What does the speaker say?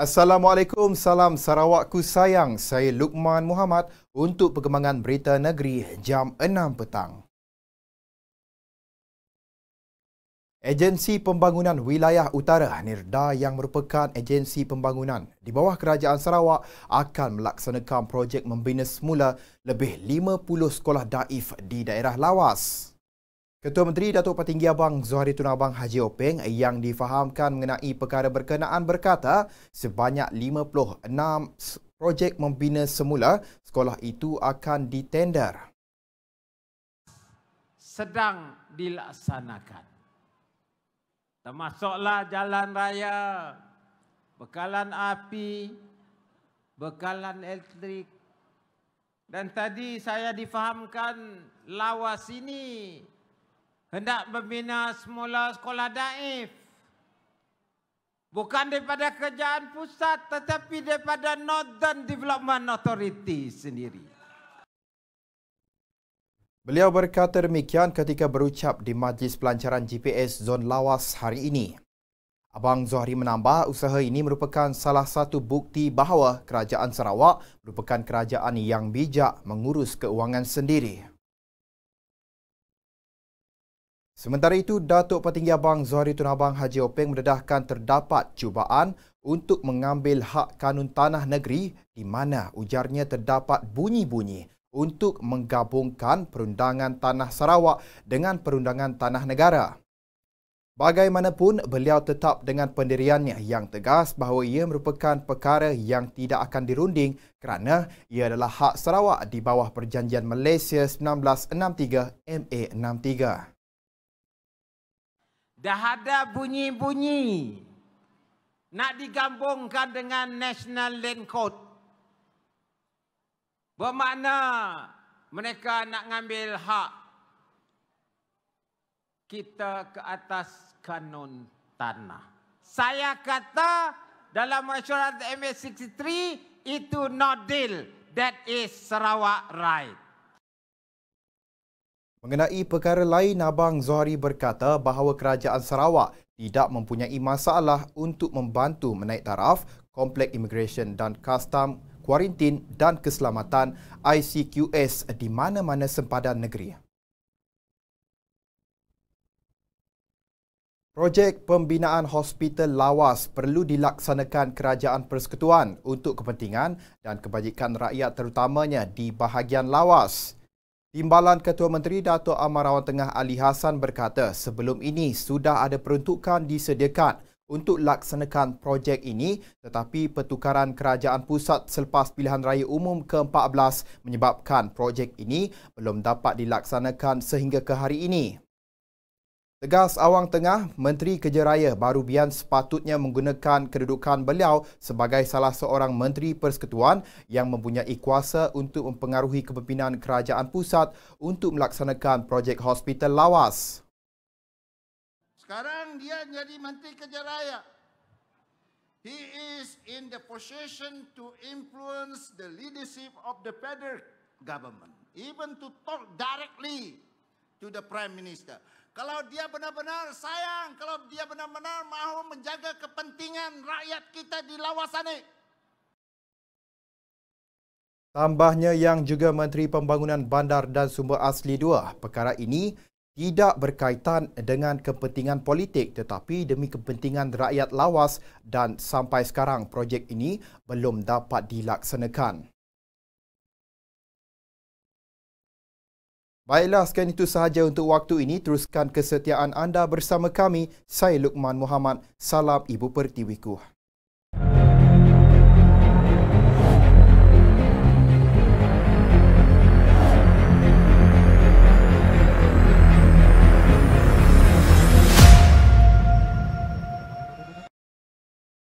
Assalamualaikum, salam Sarawakku sayang. Saya Lukman Muhammad untuk perkembangan berita negeri jam 6 petang. Agensi Pembangunan Wilayah Utara NIRDA yang merupakan agensi pembangunan di bawah Kerajaan Sarawak akan melaksanakan projek membina semula lebih 50 sekolah daif di daerah lawas. Ketua Menteri Datuk Patinggi Abang Zohari Tun Abang Haji Openg yang difahamkan mengenai perkara berkenaan berkata sebanyak 56 projek membina semula sekolah itu akan ditender. Sedang dilaksanakan. Termasuklah jalan raya, bekalan api, bekalan elektrik, dan tadi saya difahamkan lawas ini hendak membina semula sekolah daif. Bukan daripada kerjaan pusat tetapi daripada Northern Development Authority sendiri. Beliau berkata demikian ketika berucap di Majlis Pelancaran GPS Zon Lawas hari ini. Abang Zohri menambah usaha ini merupakan salah satu bukti bahawa kerajaan Sarawak merupakan kerajaan yang bijak mengurus keuangan sendiri. Sementara itu, Datuk Petinggi Abang Zohri Tun Abang Haji Openg mendedahkan terdapat cubaan untuk mengambil hak kanun tanah negeri di mana ujarnya terdapat bunyi-bunyi untuk menggabungkan perundangan tanah Sarawak dengan perundangan tanah negara. Bagaimanapun, beliau tetap dengan pendiriannya yang tegas bahawa ia merupakan perkara yang tidak akan dirunding kerana ia adalah hak Sarawak di bawah Perjanjian Malaysia 1963 MA63. Dah ada bunyi-bunyi nak digambungkan dengan National Land Code. Bermakna mereka nak ngambil hak kita ke atas kanun tanah. Saya kata dalam masyarakat MA63 itu not deal. That is Sarawak right. Mengenai perkara lain, Abang Zohari berkata bahawa kerajaan Sarawak tidak mempunyai masalah untuk membantu menaik taraf Komplek Immigration dan Custom quarantine dan Keselamatan ICQS di mana-mana sempadan negeri. Projek pembinaan hospital lawas perlu dilaksanakan kerajaan persekutuan untuk kepentingan dan kebajikan rakyat terutamanya di bahagian lawas. Timbalan Ketua Menteri Dato' Amarawan Tengah Ali Hassan berkata sebelum ini sudah ada peruntukan disediakan untuk laksanakan projek ini tetapi pertukaran kerajaan pusat selepas pilihan raya umum ke-14 menyebabkan projek ini belum dapat dilaksanakan sehingga ke hari ini. Tegas Awang Tengah, Menteri Kerja Raya baru bian sepatutnya menggunakan kedudukan beliau sebagai salah seorang Menteri Persekutuan yang mempunyai kuasa untuk mempengaruhi kepimpinan kerajaan pusat untuk melaksanakan projek hospital lawas. Sekarang dia jadi Menteri Kerja Raya. He is in the position to influence the leadership of the federal government, even to talk directly to the Prime Minister. Kalau dia benar-benar sayang, kalau dia benar-benar mahu menjaga kepentingan rakyat kita di lawasan ini. Tambahnya yang juga Menteri Pembangunan Bandar dan Sumber Asli dua, perkara ini tidak berkaitan dengan kepentingan politik tetapi demi kepentingan rakyat lawas dan sampai sekarang projek ini belum dapat dilaksanakan. Baiklah, sekian itu sahaja untuk waktu ini. Teruskan kesetiaan anda bersama kami. Saya Lukman Muhammad. Salam Ibu Pertiwi Kuh.